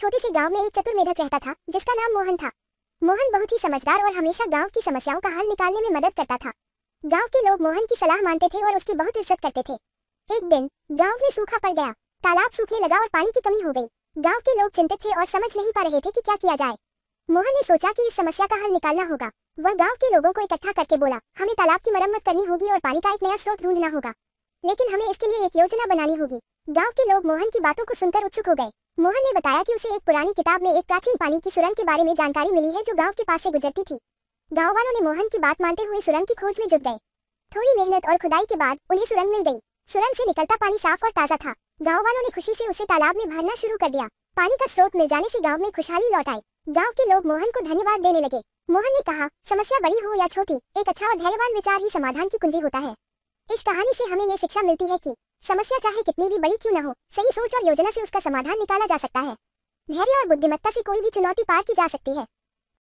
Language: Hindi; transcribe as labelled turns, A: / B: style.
A: छोटे से गांव में एक चतुर मेधक रहता था जिसका नाम मोहन था मोहन बहुत ही समझदार और हमेशा गांव की समस्याओं का हल निकालने में मदद करता था गांव के लोग मोहन की सलाह मानते थे और उसकी बहुत इज्जत करते थे एक दिन गांव में सूखा पड़ गया तालाब सूखने लगा और पानी की कमी हो गई गांव के लोग चिंतित थे और समझ नहीं पा रहे थे कि क्या किया जाए मोहन ने सोचा कि इस समस्या का हल निकालना होगा वह गांव के लोगों को इकट्ठा करके बोला हमें तालाब की मरम्मत करनी होगी और पानी का एक नया स्रोत ढूंढना होगा लेकिन हमें इसके लिए एक योजना बनानी होगी गांव के लोग मोहन की बातों को सुनकर उत्सुक हो गए मोहन ने बताया कि उसे एक पुरानी किताब में एक प्राचीन पानी की सुरंग के बारे में जानकारी मिली है जो गांव के पास से गुजरती थी गांव वालों ने मोहन की बात मानते हुए सुरंग की खोज में जुट गए थोड़ी मेहनत और खुदाई के बाद उन्हें सुरंग मिल गई सुरंग से निकलता पानी साफ और ताज़ा था गाँव वालों ने खुशी से उसे तालाब में भरना शुरू कर दिया पानी का स्रोत मिल जाने से गाँव में खुशहाली लौट आई गाँव के लोग मोहन को धन्यवाद देने लगे मोहन ने कहा समस्या बड़ी हो या छोटी एक अच्छा और धैर्यवान विचार ही समाधान की कुंजी होता है इस कहानी से हमें ये शिक्षा मिलती है कि समस्या चाहे कितनी भी बड़ी क्यों न हो सही सोच और योजना से उसका समाधान निकाला जा सकता है धैर्य और बुद्धिमत्ता से कोई भी चुनौती पार की जा सकती है